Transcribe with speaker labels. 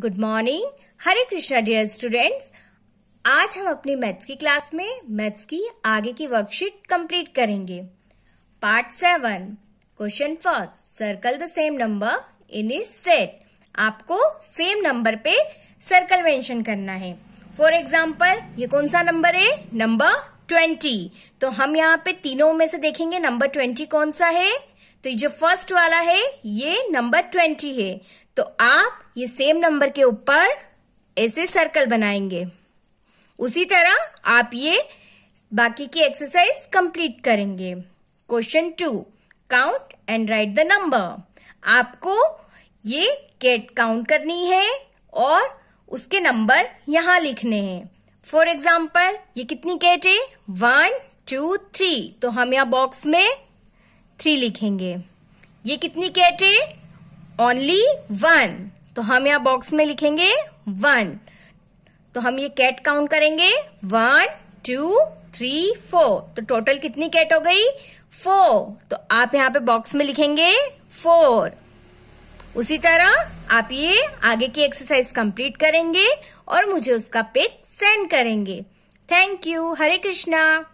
Speaker 1: good morning Hare Krishna dear students आज हम अपनी मैथ्स की क्लास में मैथ्स की आगे की वर्कशीट कंप्लीट करेंगे part seven question first circle the same number in is set आपको सेम नंबर पे सर्कल मेंशन करना है फॉर एग्जाम्पल ये कौन सा नंबर है नंबर ट्वेंटी तो हम यहाँ पे तीनों में से देखेंगे नंबर ट्वेंटी कौन सा है तो जो फर्स्ट वाला है ये नंबर ट्वेंटी है तो आप ये सेम नंबर के ऊपर ऐसे सर्कल बनाएंगे उसी तरह आप ये बाकी की एक्सरसाइज कंप्लीट करेंगे question two count and write the number आपको ये कैट काउंट करनी है और उसके नंबर यहाँ लिखने हैं फॉर एग्जाम्पल ये कितनी कैट है वन टू थ्री तो हम यहाँ बॉक्स में थ्री लिखेंगे ये कितनी कैट है ओनली वन तो हम यहाँ बॉक्स में लिखेंगे वन तो हम ये कैट काउंट करेंगे वन टू थ्री फोर तो टोटल कितनी कैट हो गई फोर तो आप यहाँ पे बॉक्स में लिखेंगे फोर उसी तरह आप ये आगे की एक्सरसाइज कंप्लीट करेंगे और मुझे उसका पिक सेंड करेंगे थैंक यू हरे कृष्णा